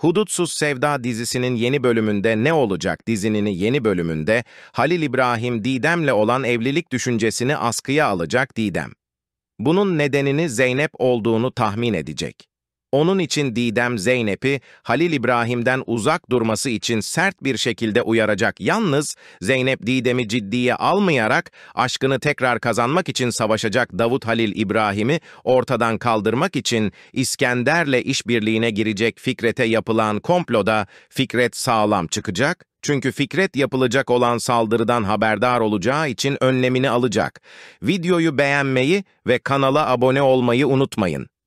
Hudutsuz Sevda dizisinin yeni bölümünde Ne Olacak dizinin yeni bölümünde Halil İbrahim Didem'le olan evlilik düşüncesini askıya alacak Didem. Bunun nedenini Zeynep olduğunu tahmin edecek. Onun için Didem Zeynep'i Halil İbrahim'den uzak durması için sert bir şekilde uyaracak. Yalnız Zeynep Didem'i ciddiye almayarak aşkını tekrar kazanmak için savaşacak Davut Halil İbrahim'i ortadan kaldırmak için İskender'le işbirliğine girecek Fikret'e yapılan komploda Fikret sağlam çıkacak. Çünkü Fikret yapılacak olan saldırıdan haberdar olacağı için önlemini alacak. Videoyu beğenmeyi ve kanala abone olmayı unutmayın.